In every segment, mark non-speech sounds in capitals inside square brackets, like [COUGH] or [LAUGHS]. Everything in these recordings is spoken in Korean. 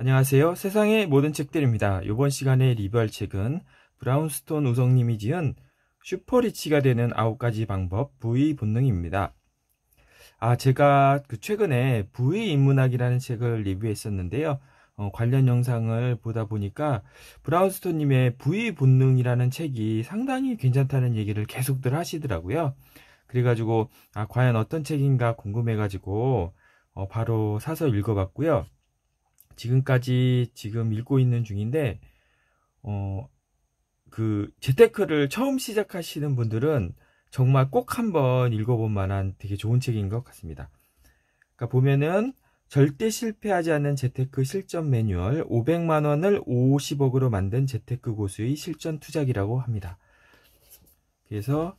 안녕하세요. 세상의 모든 책들입니다. 이번 시간에 리뷰할 책은 브라운스톤 우성님이 지은 슈퍼리치가 되는 9가지 방법 부의 본능입니다. 아, 제가 그 최근에 부의 인문학이라는 책을 리뷰했었는데요. 어, 관련 영상을 보다 보니까 브라운스톤님의 부의 본능이라는 책이 상당히 괜찮다는 얘기를 계속들 하시더라고요. 그래가지고 아 과연 어떤 책인가 궁금해가지고 어, 바로 사서 읽어봤고요. 지금까지 지금 읽고 있는 중인데 어 그 재테크를 처음 시작하시는 분들은 정말 꼭 한번 읽어본 만한 되게 좋은 책인 것 같습니다. 그러니까 보면은 절대 실패하지 않는 재테크 실전 매뉴얼 500만 원을 50억으로 만든 재테크 고수의 실전 투자기라고 합니다. 그래서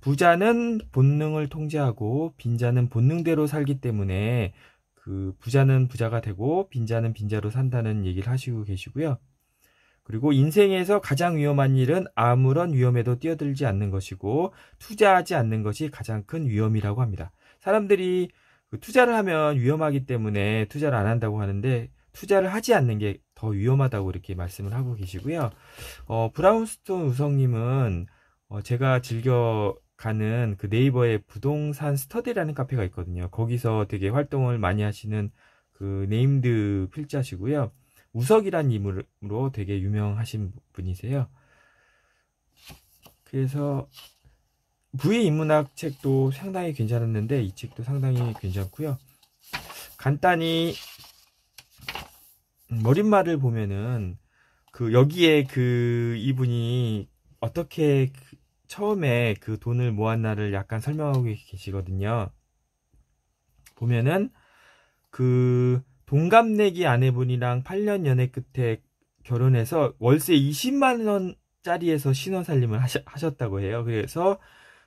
부자는 본능을 통제하고 빈자는 본능대로 살기 때문에 그 부자는 부자가 되고 빈자는 빈자로 산다는 얘기를 하시고 계시고요. 그리고 인생에서 가장 위험한 일은 아무런 위험에도 뛰어들지 않는 것이고 투자하지 않는 것이 가장 큰 위험이라고 합니다. 사람들이 그 투자를 하면 위험하기 때문에 투자를 안 한다고 하는데 투자를 하지 않는 게 더 위험하다고 이렇게 말씀을 하고 계시고요. 어, 브라운스톤 우성님은 어, 제가 즐겨 가는 그 네이버의 부동산 스터디라는 카페가 있거든요. 거기서 되게 활동을 많이 하시는 그 네임드 필자시고요. 우석이란 이름으로 되게 유명하신 분이세요. 그래서 부의 인문학 책도 상당히 괜찮았는데 이 책도 상당히 괜찮고요. 간단히 머릿말을 보면은 그 여기에 그 이분이 어떻게 그 처음에 그 돈을 모았나를 약간 설명하고 계시거든요. 보면은 그 동갑내기 아내분이랑 8년 연애 끝에 결혼해서 월세 20만 원짜리에서 신혼살림을 하셨다고 해요. 그래서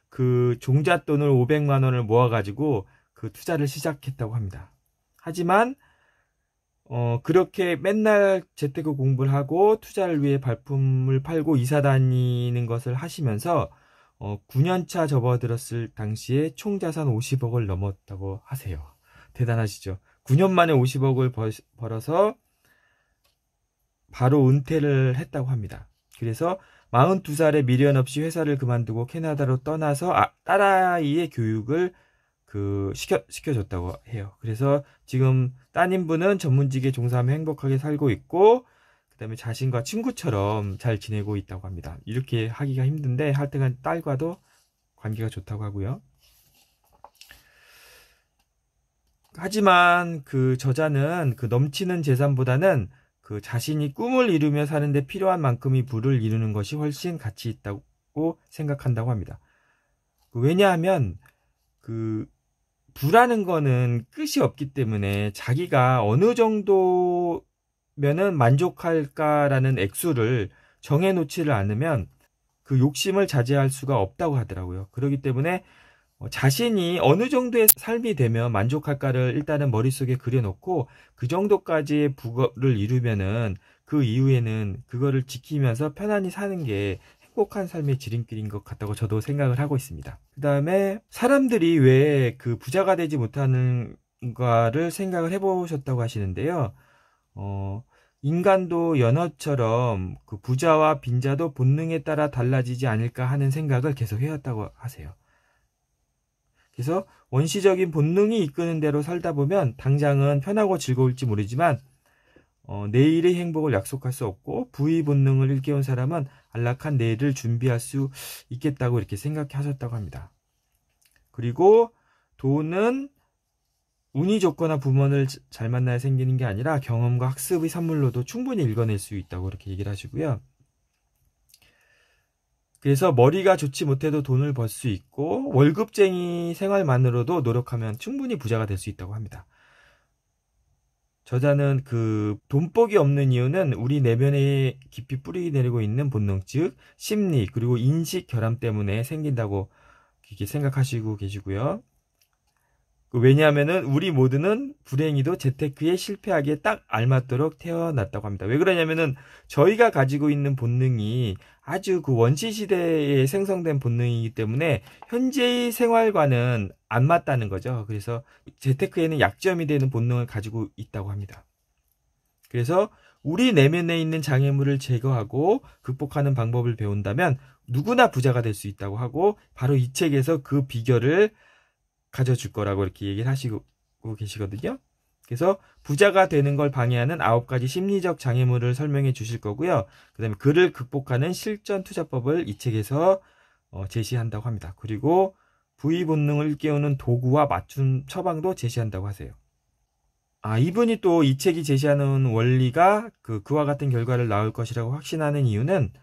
그 종잣돈을 500만 원을 모아가지고 그 투자를 시작했다고 합니다. 하지만 어, 그렇게 맨날 재테크 공부를 하고 투자를 위해 발품을 팔고 이사 다니는 것을 하시면서 어, 9년차 접어들었을 당시에 총 자산 50억을 넘었다고 하세요. 대단하시죠? 9년 만에 50억을 벌, 벌어서 바로 은퇴를 했다고 합니다. 그래서 42살에 미련 없이 회사를 그만두고 캐나다로 떠나서 아, 딸아이의 교육을 그 시켜 시켜줬다고 해요. 그래서 지금 따님분은 전문직에 종사하며 행복하게 살고 있고 그다음에 자신과 친구처럼 잘 지내고 있다고 합니다. 이렇게 하기가 힘든데 하여튼간 딸과도 관계가 좋다고 하고요. 하지만 그 저자는 그 넘치는 재산보다는 그 자신이 꿈을 이루며 사는데 필요한 만큼의 부를 이루는 것이 훨씬 가치 있다고 생각한다고 합니다. 그 왜냐하면 그 불하는 거는 끝이 없기 때문에 자기가 어느 정도면은 만족할까라는 액수를 정해놓지를 않으면 그 욕심을 자제할 수가 없다고 하더라고요. 그렇기 때문에 어, 자신이 어느 정도의 삶이 되면 만족할까를 일단은 머릿속에 그려놓고 그 정도까지의 부거를 이루면은 그 이후에는 그거를 지키면서 편안히 사는 게 행복한 삶의 지름길인 것 같다고 저도 생각을 하고 있습니다. 그 다음에 사람들이 왜 그 부자가 되지 못하는가를 생각을 해보셨다고 하시는데요. 어, 인간도 연어처럼 그 부자와 빈자도 본능에 따라 달라지지 않을까 하는 생각을 계속 해왔다고 하세요. 그래서 원시적인 본능이 이끄는 대로 살다 보면 당장은 편하고 즐거울지 모르지만 어, 내일의 행복을 약속할 수 없고 부의 본능을 일깨운 사람은 안락한 내일을 준비할 수 있겠다고 이렇게 생각하셨다고 합니다. 그리고 돈은 운이 좋거나 부모를 잘 만나야 생기는 게 아니라 경험과 학습의 산물로도 충분히 읽어낼 수 있다고 이렇게 얘기를 하시고요. 그래서 머리가 좋지 못해도 돈을 벌 수 있고 월급쟁이 생활만으로도 노력하면 충분히 부자가 될 수 있다고 합니다. 저자는 그 돈복이 없는 이유는 우리 내면에 깊이 뿌리 내리고 있는 본능, 즉 심리 그리고 인식 결함 때문에 생긴다고 이렇게 생각하시고 계시고요. 그 왜냐하면 우리 모두는 불행히도 재테크에 실패하기에 딱 알맞도록 태어났다고 합니다. 왜 그러냐면은 저희가 가지고 있는 본능이 아주 그 원시 시대에 생성된 본능이기 때문에 현재의 생활과는 안 맞다는 거죠. 그래서 재테크에는 약점이 되는 본능을 가지고 있다고 합니다. 그래서 우리 내면에 있는 장애물을 제거하고 극복하는 방법을 배운다면 누구나 부자가 될 수 있다고 하고 바로 이 책에서 그 비결을 가져줄 거라고 이렇게 얘기를 하시고 계시거든요. 그래서 부자가 되는 걸 방해하는 아홉 가지 심리적 장애물을 설명해 주실 거고요. 그 다음에 그를 극복하는 실전 투자법을 이 책에서 어, 제시한다고 합니다. 그리고 부의 본능을 깨우는 도구와 맞춤 처방도 제시한다고 하세요. 아, 이분이 또 이 책이 제시하는 원리가 그, 그와 같은 결과를 낳을 것이라고 확신하는 이유는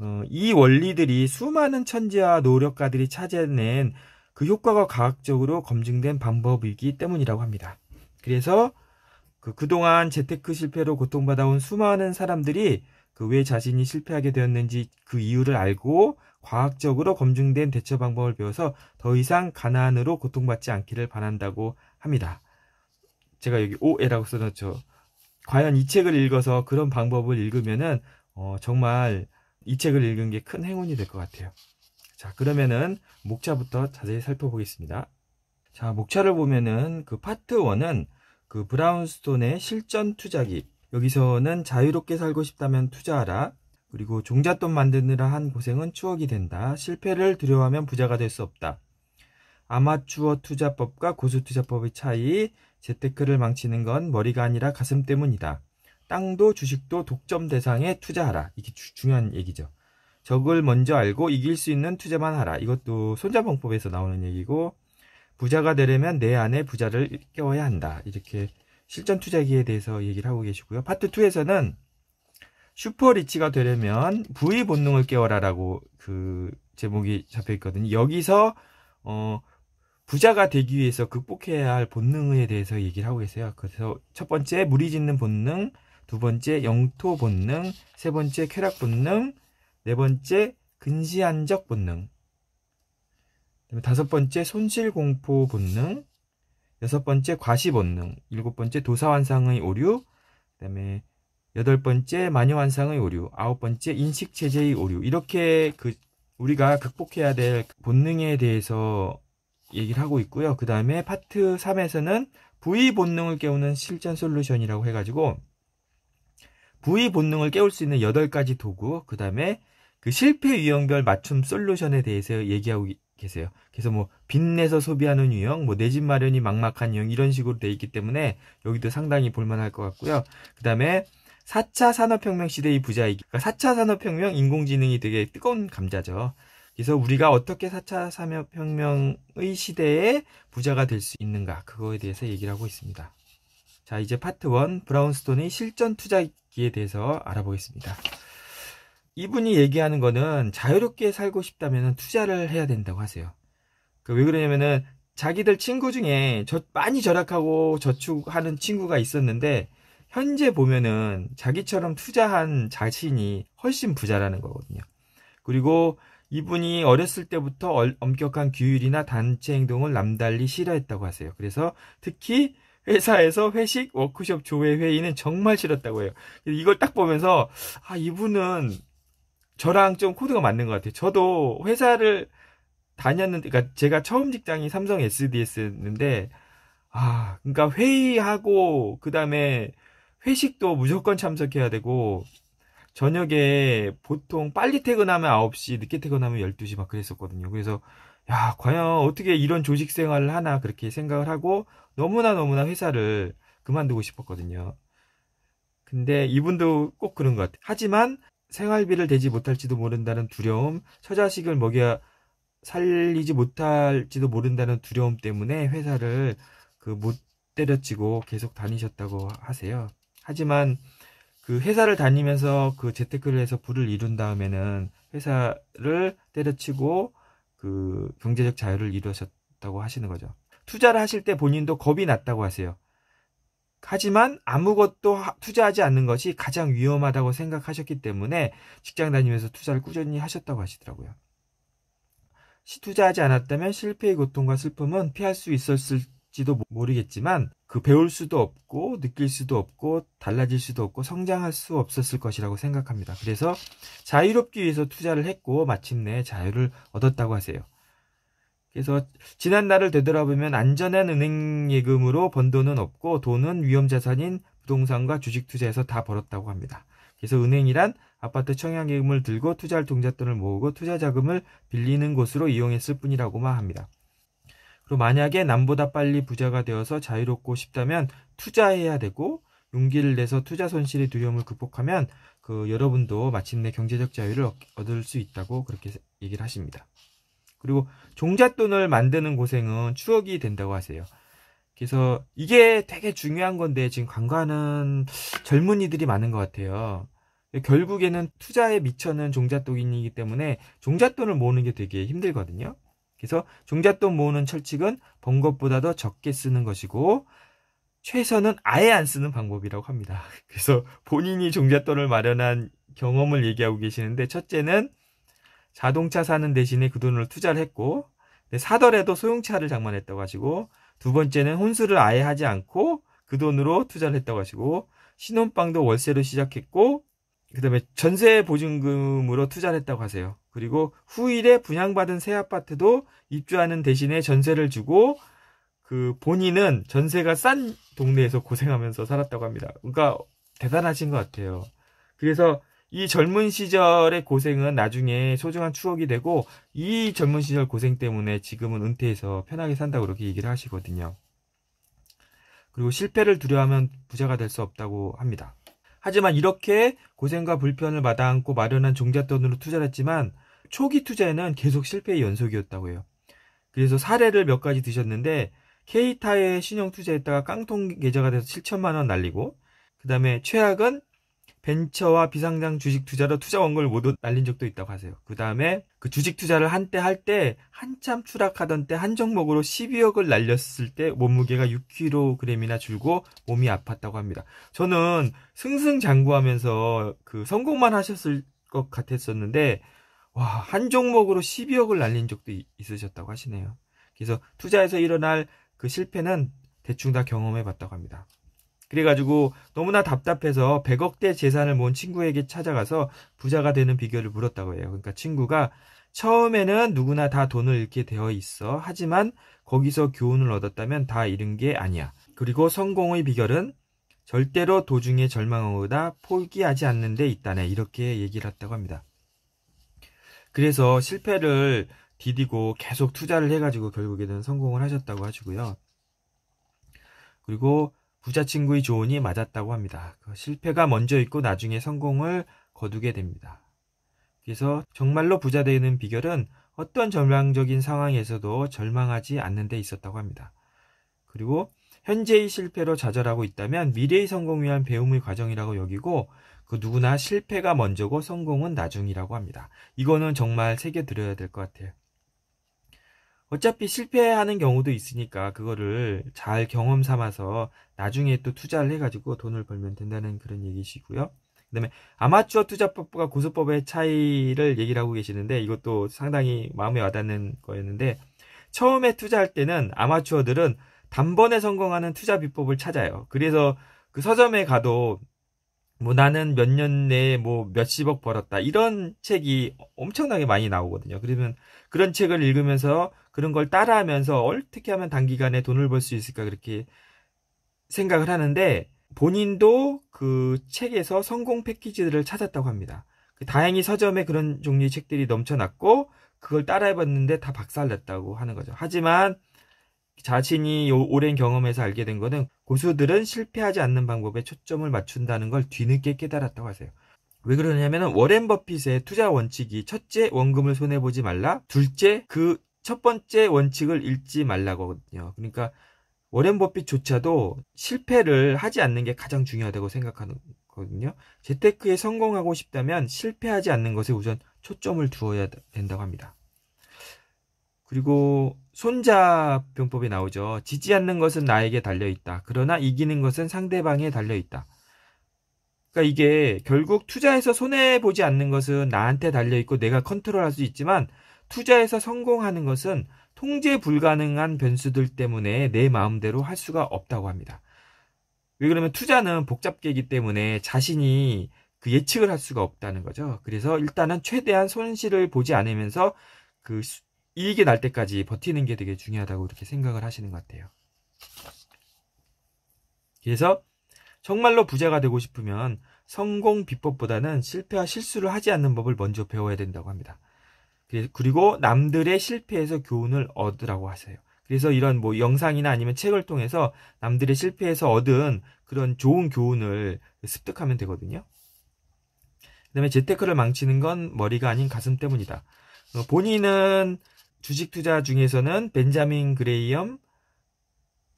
어, 이 원리들이 수많은 천재와 노력가들이 찾아낸 그 효과가 과학적으로 검증된 방법이기 때문이라고 합니다. 그래서 그 그동안 재테크 실패로 고통받아온 수많은 사람들이 그 왜 자신이 실패하게 되었는지 그 이유를 알고 과학적으로 검증된 대처 방법을 배워서 더 이상 가난으로 고통받지 않기를 바란다고 합니다. 제가 여기 오에라고 써놨죠 과연 이 책을 읽어서 그런 방법을 읽으면은 어, 정말 이 책을 읽은 게 큰 행운이 될 것 같아요. 자, 그러면은 목차부터 자세히 살펴보겠습니다. 자, 목차를 보면은 그 파트 1은 그 브라운스톤의 실전 투자기. 여기서는 자유롭게 살고 싶다면 투자하라. 그리고 종잣돈 만드느라 한 고생은 추억이 된다. 실패를 두려워하면 부자가 될 수 없다. 아마추어 투자법과 고수 투자법의 차이, 재테크를 망치는 건 머리가 아니라 가슴 때문이다. 땅도 주식도 독점 대상에 투자하라. 이게 주, 중요한 얘기죠. 적을 먼저 알고 이길 수 있는 투자만 하라. 이것도 손자병법에서 나오는 얘기고 부자가 되려면 내 안에 부자를 깨워야 한다. 이렇게 실전 투자기에 대해서 얘기를 하고 계시고요. 파트 2에서는 슈퍼 리치가 되려면 부의 본능을 깨워라라고 그 제목이 잡혀 있거든요. 여기서 어 부자가 되기 위해서 극복해야 할 본능에 대해서 얘기를 하고 계세요. 그래서 첫 번째 무리 짓는 본능, 두 번째 영토 본능, 세 번째 쾌락 본능, 네 번째, 근시안적 본능. 다섯 번째, 손실공포 본능. 여섯 번째, 과시 본능. 일곱 번째, 도사환상의 오류. 그 다음에 여덟 번째, 마녀환상의 오류. 아홉 번째, 인식체제의 오류. 이렇게 그 우리가 극복해야 될 본능에 대해서 얘기를 하고 있고요. 그 다음에 파트 3에서는 부위 본능을 깨우는 실전 솔루션이라고 해가지고 부위 본능을 깨울 수 있는 여덟 가지 도구, 그 다음에 그 실패 유형별 맞춤 솔루션에 대해서 얘기하고 계세요. 그래서 뭐 빚내서 소비하는 유형, 뭐내 집 마련이 막막한 유형 이런 식으로 돼 있기 때문에 여기도 상당히 볼만할 것 같고요. 그다음에 4차 산업혁명 시대의 부자이기. 그러니까 4차 산업혁명 인공지능이 되게 뜨거운 감자죠. 그래서 우리가 어떻게 4차 산업혁명의 시대에 부자가 될 수 있는가 그거에 대해서 얘기를 하고 있습니다. 자 이제 파트 1 브라운스톤의 실전 투자기에 대해서 알아보겠습니다. 이분이 얘기하는 거는 자유롭게 살고 싶다면 투자를 해야 된다고 하세요. 그왜 그러냐면은 자기들 친구 중에 저, 많이 절약하고 저축하는 친구가 있었는데 현재 보면은 자기처럼 투자한 자신이 훨씬 부자라는 거거든요. 그리고 이분이 어렸을 때부터 엄격한 규율이나 단체 행동을 남달리 싫어했다고 하세요. 그래서 특히 회사에서 회식, 워크숍, 조회, 회의는 정말 싫었다고 해요. 이걸 딱 보면서, 아, 이분은 저랑 좀 코드가 맞는 것 같아요. 저도 회사를 다녔는데, 그러니까 제가 처음 직장이 삼성 SDS였는데, 아, 그러니까 회의하고, 그 다음에 회식도 무조건 참석해야 되고, 저녁에 보통 빨리 퇴근하면 9시, 늦게 퇴근하면 12시 막 그랬었거든요. 그래서, 야, 과연 어떻게 이런 조직 생활을 하나 그렇게 생각을 하고, 너무나 너무나 회사를 그만두고 싶었거든요. 근데 이분도 꼭 그런 것 같아요. 하지만 생활비를 대지 못할지도 모른다는 두려움, 처자식을 먹여 살리지 못할지도 모른다는 두려움 때문에 회사를 그 못 때려치고 계속 다니셨다고 하세요. 하지만 그 회사를 다니면서 그 재테크를 해서 부를 이룬 다음에는 회사를 때려치고 그 경제적 자유를 이루셨다고 하시는 거죠. 투자를 하실 때 본인도 겁이 났다고 하세요. 하지만 아무것도 투자하지 않는 것이 가장 위험하다고 생각하셨기 때문에 직장 다니면서 투자를 꾸준히 하셨다고 하시더라고요. 시 투자하지 않았다면 실패의 고통과 슬픔은 피할 수 있었을지도 모르겠지만 그 배울 수도 없고 느낄 수도 없고 달라질 수도 없고 성장할 수 없었을 것이라고 생각합니다. 그래서 자유롭기 위해서 투자를 했고 마침내 자유를 얻었다고 하세요. 그래서 지난 날을 되돌아보면 안전한 은행 예금으로 번 돈은 없고 돈은 위험 자산인 부동산과 주식 투자에서 다 벌었다고 합니다. 그래서 은행이란 아파트 청약예금을 들고 투자할 동잣돈을 모으고 투자 자금을 빌리는 곳으로 이용했을 뿐이라고만 합니다. 그리고 만약에 남보다 빨리 부자가 되어서 자유롭고 싶다면 투자해야 되고 용기를 내서 투자 손실의 두려움을 극복하면 그 여러분도 마침내 경제적 자유를 얻을 수 있다고 그렇게 얘기를 하십니다. 그리고 종잣돈을 만드는 고생은 추억이 된다고 하세요. 그래서 이게 되게 중요한 건데 지금 관과는 젊은이들이 많은 것 같아요. 결국에는 투자에 미쳐는 종잣돈이기 때문에 종잣돈을 모으는 게 되게 힘들거든요. 그래서 종잣돈 모으는 철칙은 번 것보다 더 적게 쓰는 것이고 최선은 아예 안 쓰는 방법이라고 합니다. [LAUGHS] 그래서 본인이 종잣돈을 마련한 경험을 얘기하고 계시는데 첫째는 자동차 사는 대신에 그 돈을 투자를 했고 사더라도 소형차를 장만했다고 하시고 두 번째는 혼수를 아예 하지 않고 그 돈으로 투자를 했다고 하시고 신혼방도 월세로 시작했고 그 다음에 전세 보증금으로 투자를 했다고 하세요. 그리고 후일에 분양받은 새 아파트도 입주하는 대신에 전세를 주고 그 본인은 전세가 싼 동네에서 고생하면서 살았다고 합니다. 그러니까 대단하신 것 같아요. 그래서 이 젊은 시절의 고생은 나중에 소중한 추억이 되고 이 젊은 시절 고생 때문에 지금은 은퇴해서 편하게 산다 고 그렇게 얘기를 하시거든요. 그리고 실패를 두려워하면 부자가 될 수 없다고 합니다. 하지만 이렇게 고생과 불편을 마다않고 마련한 종잣돈으로 투자를 했지만 초기 투자에는 계속 실패의 연속이었다고 해요. 그래서 사례를 몇 가지 드셨는데 케이타에 신용 투자했다가 깡통 계좌가 돼서 7천만 원 날리고 그 다음에 최악은 벤처와 비상장 주식 투자로 투자 원금을 모두 날린 적도 있다고 하세요. 그 다음에 그 주식 투자를 한때 할 때 한참 추락하던 때 한 종목으로 12억을 날렸을 때 몸무게가 6kg이나 줄고 몸이 아팠다고 합니다. 저는 승승장구하면서 그 성공만 하셨을 것 같았었는데 와, 한 종목으로 12억을 날린 적도 있으셨다고 하시네요. 그래서 투자에서 일어날 그 실패는 대충 다 경험해 봤다고 합니다. 그래가지고 너무나 답답해서 100억대 재산을 모은 친구에게 찾아가서 부자가 되는 비결을 물었다고 해요. 그러니까 친구가 처음에는 누구나 다 돈을 잃게 되어 있어. 하지만 거기서 교훈을 얻었다면 다 잃은 게 아니야. 그리고 성공의 비결은 절대로 도중에 절망하거나 포기하지 않는 데 있다네. 이렇게 얘기를 했다고 합니다. 그래서 실패를 디디고 계속 투자를 해가지고 결국에는 성공을 하셨다고 하시고요. 그리고 부자 친구의 조언이 맞았다고 합니다. 그 실패가 먼저 있고 나중에 성공을 거두게 됩니다. 그래서 정말로 부자 되는 비결은 어떤 절망적인 상황에서도 절망하지 않는 데 있었다고 합니다. 그리고 현재의 실패로 좌절하고 있다면 미래의 성공 위한 배움의 과정이라고 여기고 그 누구나 실패가 먼저고 성공은 나중이라고 합니다. 이거는 정말 새겨들어야 될 것 같아요. 어차피 실패하는 경우도 있으니까 그거를 잘 경험 삼아서 나중에 또 투자를 해가지고 돈을 벌면 된다는 그런 얘기시고요. 그다음에 아마추어 투자법과 고수법의 차이를 얘기를 하고 계시는데 이것도 상당히 마음에 와닿는 거였는데 처음에 투자할 때는 아마추어들은 단번에 성공하는 투자 비법을 찾아요. 그래서 그 서점에 가도 뭐 나는 몇 년 내에 뭐 몇십억 벌었다 이런 책이 엄청나게 많이 나오거든요. 그러면 그런 책을 읽으면서 그런 걸 따라하면서 어떻게 하면 단기간에 돈을 벌 수 있을까 그렇게 생각을 하는데 본인도 그 책에서 성공 패키지들을 찾았다고 합니다. 그 다행히 서점에 그런 종류의 책들이 넘쳐났고 그걸 따라해봤는데 다 박살났다고 하는 거죠. 하지만 자신이 오랜 경험에서 알게 된 것은 고수들은 실패하지 않는 방법에 초점을 맞춘다는 걸 뒤늦게 깨달았다고 하세요. 왜 그러냐면 워렌 버핏의 투자 원칙이 첫째 원금을 손해보지 말라 둘째 그첫 번째 원칙을 잃지 말라거든요. 그러니까 워렌 버핏조차도 실패를 하지 않는 게 가장 중요하다고 생각하는 거든요. 재테크에 성공하고 싶다면 실패하지 않는 것에 우선 초점을 두어야 된다고 합니다. 그리고 손자 병법이 나오죠. 지지 않는 것은 나에게 달려 있다. 그러나 이기는 것은 상대방에 달려 있다. 그러니까 이게 결국 투자에서 손해 보지 않는 것은 나한테 달려 있고 내가 컨트롤할 수 있지만 투자에서 성공하는 것은 통제 불가능한 변수들 때문에 내 마음대로 할 수가 없다고 합니다. 왜 그러면 투자는 복잡계이기 때문에 자신이 그 예측을 할 수가 없다는 거죠. 그래서 일단은 최대한 손실을 보지 않으면서 그 이익이 날 때까지 버티는 게 되게 중요하다고 이렇게 생각을 하시는 것 같아요. 그래서 정말로 부자가 되고 싶으면 성공 비법보다는 실패와 실수를 하지 않는 법을 먼저 배워야 된다고 합니다. 그리고 남들의 실패에서 교훈을 얻으라고 하세요. 그래서 이런 뭐 영상이나 아니면 책을 통해서 남들의 실패에서 얻은 그런 좋은 교훈을 습득하면 되거든요. 그 다음에 재테크를 망치는 건 머리가 아닌 가슴 때문이다. 어, 본인은 주식 투자 중에서는 벤자민 그레이엄,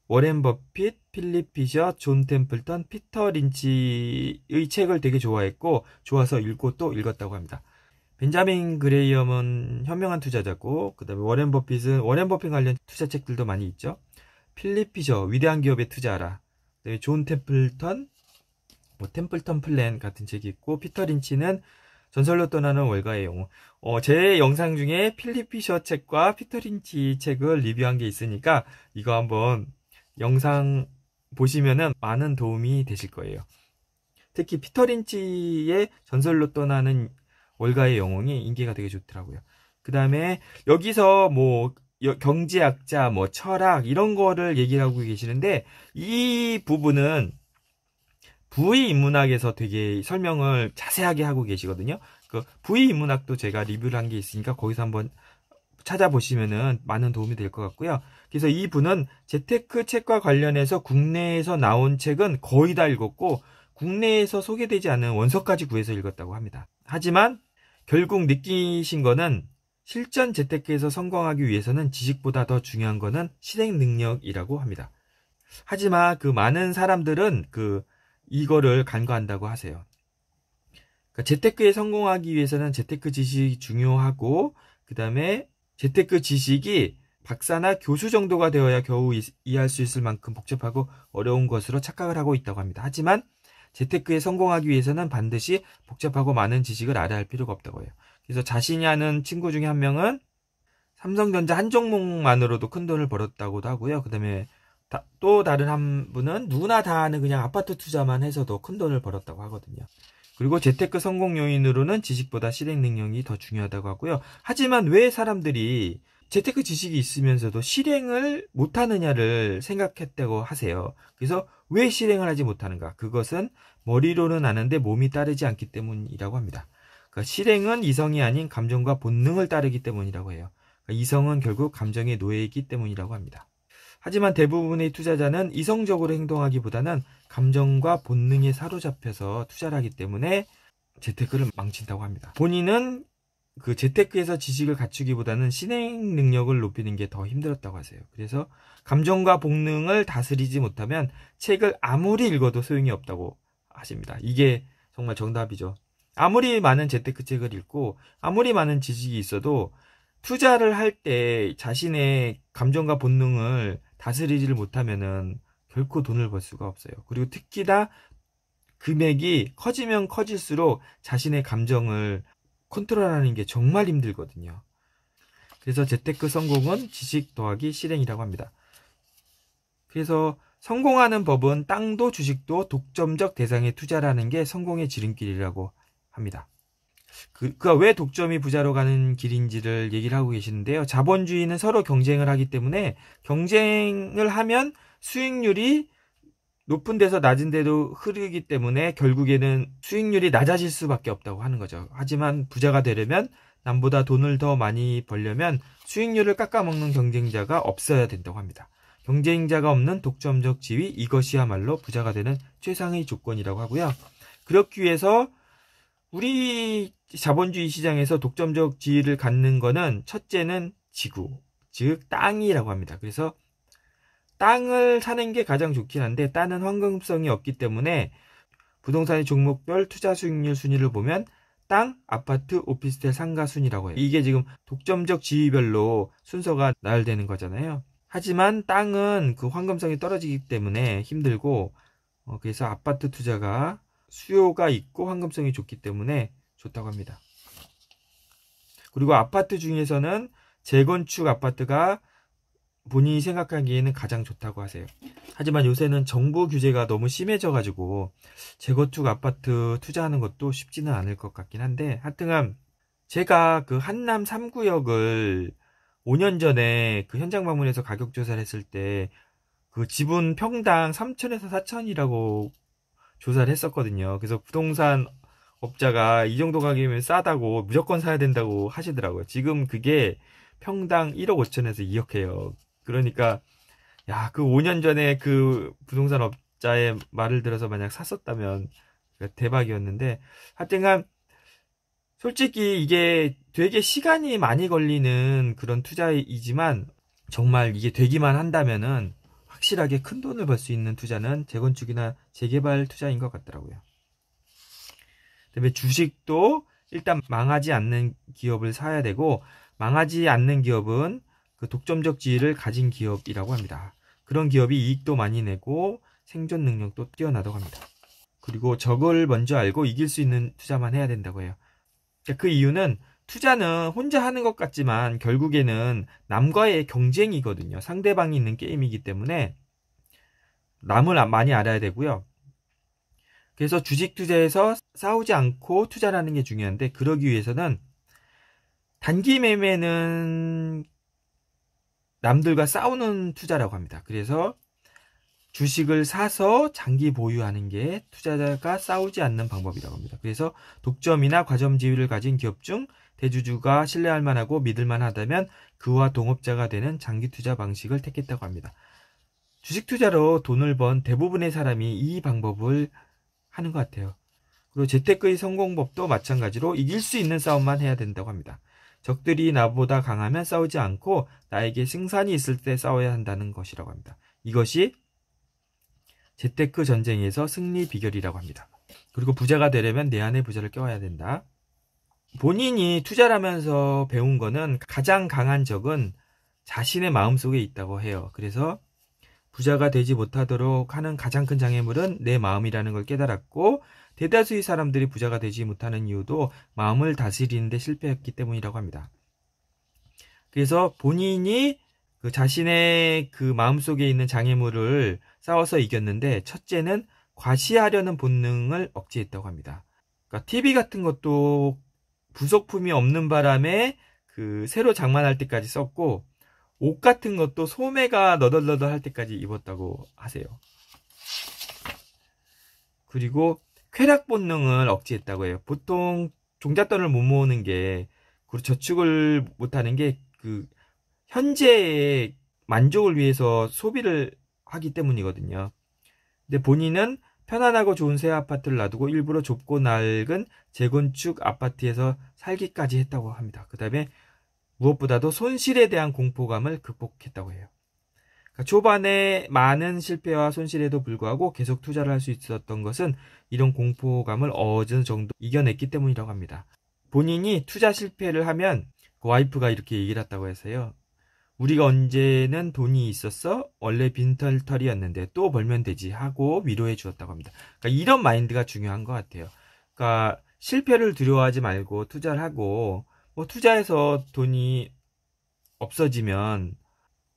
워렌 버핏, 필립 피셔, 존 템플턴, 피터 린치의 책을 되게 좋아했고, 좋아서 읽고 또 읽었다고 합니다. 벤자민 그레이엄은 현명한 투자자고 그다음에 워렌 버핏은 워렌 버핏 관련 투자책들도 많이 있죠. 필립 피셔 위대한 기업에 투자하라. 그다음에 존 템플턴 뭐 템플턴 플랜 같은 책이 있고 피터 린치는 전설로 떠나는 월가의 영웅. 어, 제 영상 중에 필립 피셔 책과 피터 린치 책을 리뷰한 게 있으니까 이거 한번 영상 보시면은 많은 도움이 되실 거예요. 특히 피터 린치의 전설로 떠나는 월가의 영웅이 인기가 되게 좋더라고요. 그 다음에 여기서 뭐 경제학자, 뭐 철학 이런 거를 얘기를 하고 계시는데 이 부분은 부의 인문학에서 되게 설명을 자세하게 하고 계시거든요. 그 부의 인문학도 제가 리뷰를 한 게 있으니까 거기서 한번 찾아보시면은 많은 도움이 될 것 같고요. 그래서 이 분은 재테크 책과 관련해서 국내에서 나온 책은 거의 다 읽었고 국내에서 소개되지 않은 원서까지 구해서 읽었다고 합니다. 하지만 결국 느끼신 거는 실전 재테크에서 성공하기 위해서는 지식보다 더 중요한 거는 실행 능력이라고 합니다. 하지만 그 많은 사람들은 그 이거를 간과한다고 하세요. 그러니까 재테크에 성공하기 위해서는 재테크 지식이 중요하고 그 다음에 재테크 지식이 박사나 교수 정도가 되어야 겨우 이해할 수 있을 만큼 복잡하고 어려운 것으로 착각을 하고 있다고 합니다. 하지만 재테크에 성공하기 위해서는 반드시 복잡하고 많은 지식을 알아야 할 필요가 없다고 해요. 그래서 자신이 아는 친구 중에 한 명은 삼성전자 한 종목만으로도 큰 돈을 벌었다고도 하고요. 그다음에 또 다른 한 분은 누구나 다 아는 그냥 아파트 투자만 해서도 큰 돈을 벌었다고 하거든요. 그리고 재테크 성공 요인으로는 지식보다 실행 능력이 더 중요하다고 하고요. 하지만 왜 사람들이 재테크 지식이 있으면서도 실행을 못하느냐를 생각했다고 하세요. 그래서 왜 실행을 하지 못하는가? 그것은 머리로는 아는데 몸이 따르지 않기 때문이라고 합니다. 그러니까 실행은 이성이 아닌 감정과 본능을 따르기 때문이라고 해요. 그러니까 이성은 결국 감정의 노예이기 때문이라고 합니다. 하지만 대부분의 투자자는 이성적으로 행동하기보다는 감정과 본능에 사로잡혀서 투자를 하기 때문에 재테크를 망친다고 합니다. 본인은 그 재테크에서 지식을 갖추기보다는 실행 능력을 높이는 게 더 힘들었다고 하세요. 그래서 감정과 본능을 다스리지 못하면 책을 아무리 읽어도 소용이 없다고 하십니다. 이게 정말 정답이죠. 아무리 많은 재테크 책을 읽고 아무리 많은 지식이 있어도 투자를 할 때 자신의 감정과 본능을 다스리지를 못하면은 결코 돈을 벌 수가 없어요. 그리고 특히나 금액이 커지면 커질수록 자신의 감정을 컨트롤하는 게 정말 힘들거든요. 그래서 재테크 성공은 지식 더하기 실행이라고 합니다. 그래서 성공하는 법은 땅도 주식도 독점적 대상에 투자라는 게 성공의 지름길이라고 합니다. 그, 그가 왜 독점이 부자로 가는 길인지를 얘기를 하고 계시는데요. 자본주의는 서로 경쟁을 하기 때문에 경쟁을 하면 수익률이 높은 데서 낮은 데도 흐르기 때문에 결국에는 수익률이 낮아질 수밖에 없다고 하는 거죠. 하지만 부자가 되려면 남보다 돈을 더 많이 벌려면 수익률을 깎아먹는 경쟁자가 없어야 된다고 합니다. 경쟁자가 없는 독점적 지위 이것이야말로 부자가 되는 최상의 조건이라고 하고요. 그렇기 위해서 우리 자본주의 시장에서 독점적 지위를 갖는 것은 첫째는 지구, 즉 땅이라고 합니다. 그래서 땅을 사는 게 가장 좋긴 한데 땅은 황금성이 없기 때문에 부동산의 종목별 투자 수익률 순위를 보면 땅, 아파트, 오피스텔, 상가 순이라고 해요. 이게 지금 독점적 지위별로 순서가 나열되는 거잖아요. 하지만 땅은 그 황금성이 떨어지기 때문에 힘들고 어, 그래서 아파트 투자가 수요가 있고 황금성이 좋기 때문에 좋다고 합니다. 그리고 아파트 중에서는 재건축 아파트가 본인이 생각하기에는 가장 좋다고 하세요. 하지만 요새는 정부 규제가 너무 심해져가지고 재건축 아파트 투자하는 것도 쉽지는 않을 것 같긴 한데 하여튼간 제가 그 한남 3구역을 5년 전에 그 현장 방문해서 가격 조사를 했을 때그 지분 평당 3천에서 4천이라고 조사를 했었거든요. 그래서 부동산 업자가 이 정도 가격이면 싸다고 무조건 사야 된다고 하시더라고요. 지금 그게 평당 1억 5천에서 2억 해요. 그러니까 야, 그 5년 전에 그 부동산 업자의 말을 들어서 만약 샀었다면 대박이었는데 하여튼간 솔직히 이게 되게 시간이 많이 걸리는 그런 투자이지만 정말 이게 되기만 한다면은 확실하게 큰 돈을 벌 수 있는 투자는 재건축이나 재개발 투자인 것 같더라고요. 그다음에 주식도 일단 망하지 않는 기업을 사야 되고 망하지 않는 기업은 그 독점적 지위를 가진 기업이라고 합니다. 그런 기업이 이익도 많이 내고 생존 능력도 뛰어나다고 합니다. 그리고 저걸 먼저 알고 이길 수 있는 투자만 해야 된다고 해요. 그러니까 그 이유는 투자는 혼자 하는 것 같지만 결국에는 남과의 경쟁이거든요. 상대방이 있는 게임이기 때문에 남을 아, 많이 알아야 되고요. 그래서 주식 투자에서 싸우지 않고 투자라는 게 중요한데 그러기 위해서는 단기 매매는 남들과 싸우는 투자라고 합니다. 그래서 주식을 사서 장기 보유하는 게 투자자가 싸우지 않는 방법이라고 합니다. 그래서 독점이나 과점 지위를 가진 기업 중 대주주가 신뢰할 만하고 믿을 만하다면 그와 동업자가 되는 장기 투자 방식을 택했다고 합니다. 주식 투자로 돈을 번 대부분의 사람이 이 방법을 하는 것 같아요. 그리고 재테크의 성공법도 마찬가지로 이길 수 있는 싸움만 해야 된다고 합니다. 적들이 나보다 강하면 싸우지 않고 나에게 승산이 있을 때 싸워야 한다는 것이라고 합니다. 이것이 재테크 전쟁에서 승리 비결이라고 합니다. 그리고 부자가 되려면 내 안에 부자를 껴와야 된다. 본인이 투자를 하면서 배운 거는 가장 강한 적은 자신의 마음속에 있다고 해요. 그래서 부자가 되지 못하도록 하는 가장 큰 장애물은 내 마음이라는 걸 깨달았고 대다수의 사람들이 부자가 되지 못하는 이유도 마음을 다스리는데 실패했기 때문이라고 합니다. 그래서 본인이 그 자신의 그 마음속에 있는 장애물을 싸워서 이겼는데 첫째는 과시하려는 본능을 억제했다고 합니다. 그러니까 TV 같은 것도 부속품이 없는 바람에 그 새로 장만할 때까지 썼고 옷 같은 것도 소매가 너덜너덜 할 때까지 입었다고 하세요. 그리고 쾌락 본능을 억제했다고 해요. 보통 종잣돈을 못 모으는 게 그리고 저축을 못하는 게 그 현재의 만족을 위해서 소비를 하기 때문이거든요. 근데 본인은 편안하고 좋은 새 아파트를 놔두고 일부러 좁고 낡은 재건축 아파트에서 살기까지 했다고 합니다. 그 다음에 무엇보다도 손실에 대한 공포감을 극복했다고 해요. 그러니까 초반에 많은 실패와 손실에도 불구하고 계속 투자를 할 수 있었던 것은 이런 공포감을 어느 정도 이겨냈기 때문이라고 합니다. 본인이 투자 실패를 하면 그 와이프가 이렇게 얘기를 했다고 해서요. 우리가 언제는 돈이 있었어? 원래 빈털털이었는데 또 벌면 되지 하고 위로해 주었다고 합니다. 그러니까 이런 마인드가 중요한 것 같아요. 그러니까 실패를 두려워하지 말고 투자를 하고 뭐 투자해서 돈이 없어지면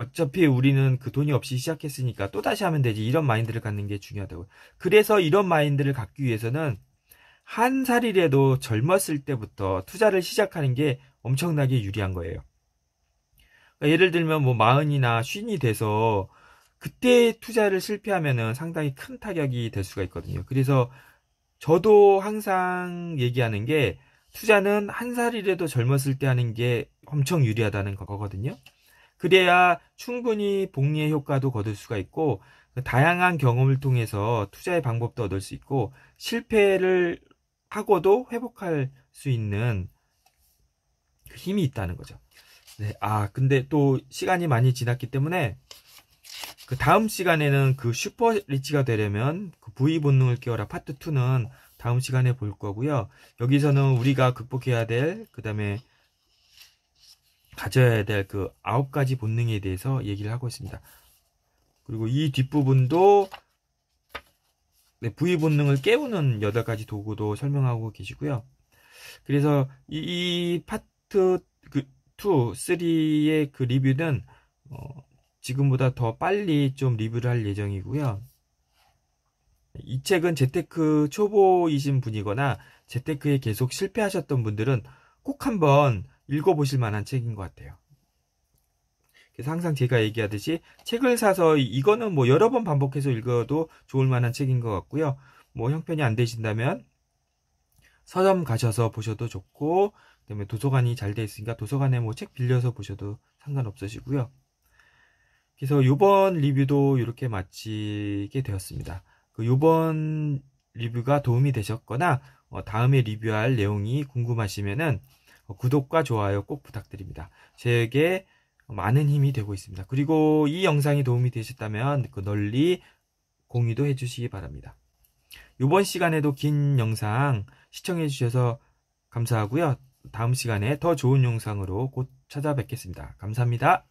어차피 우리는 그 돈이 없이 시작했으니까 또 다시 하면 되지 이런 마인드를 갖는 게 중요하다고. 그래서 이런 마인드를 갖기 위해서는 한 살이라도 젊었을 때부터 투자를 시작하는 게 엄청나게 유리한 거예요. 그러니까 예를 들면 뭐 마흔이나 쉰이 돼서 그때 투자를 실패하면은 상당히 큰 타격이 될 수가 있거든요. 그래서 저도 항상 얘기하는 게 투자는 한 살이라도 젊었을 때 하는 게 엄청 유리하다는 거거든요. 그래야 충분히 복리의 효과도 거둘 수가 있고 그 다양한 경험을 통해서 투자의 방법도 얻을 수 있고 실패를 하고도 회복할 수 있는 그 힘이 있다는 거죠. 네, 아 근데 또 시간이 많이 지났기 때문에 그 다음 시간에는 그 슈퍼 리치가 되려면 그 부위 본능을 깨워라 파트 2는 다음 시간에 볼 거고요. 여기서는 우리가 극복해야 될 그다음에 가져야 될 그 아홉 가지 본능에 대해서 얘기를 하고 있습니다. 그리고 이 뒷부분도 네, 부위 본능을 깨우는 여덟 가지 도구도 설명하고 계시고요. 그래서 이, 이 파트 그 2, 3의 그 리뷰는 어, 지금보다 더 빨리 좀 리뷰를 할 예정이고요. 이 책은 재테크 초보이신 분이거나 재테크에 계속 실패하셨던 분들은 꼭 한번 읽어보실 만한 책인 것 같아요. 그래서 항상 제가 얘기하듯이 책을 사서 이거는 뭐 여러 번 반복해서 읽어도 좋을 만한 책인 것 같고요. 뭐 형편이 안 되신다면 서점 가셔서 보셔도 좋고 그다음에 도서관이 잘 돼 있으니까 도서관에 뭐 책 빌려서 보셔도 상관없으시고요. 그래서 요번 리뷰도 이렇게 마치게 되었습니다. 그 요번 리뷰가 도움이 되셨거나 어 다음에 리뷰할 내용이 궁금하시면은 구독과 좋아요 꼭 부탁드립니다. 제게 많은 힘이 되고 있습니다. 그리고 이 영상이 도움이 되셨다면 그 널리 공유도 해주시기 바랍니다. 이번 시간에도 긴 영상 시청해주셔서 감사하고요. 다음 시간에 더 좋은 영상으로 곧 찾아뵙겠습니다. 감사합니다.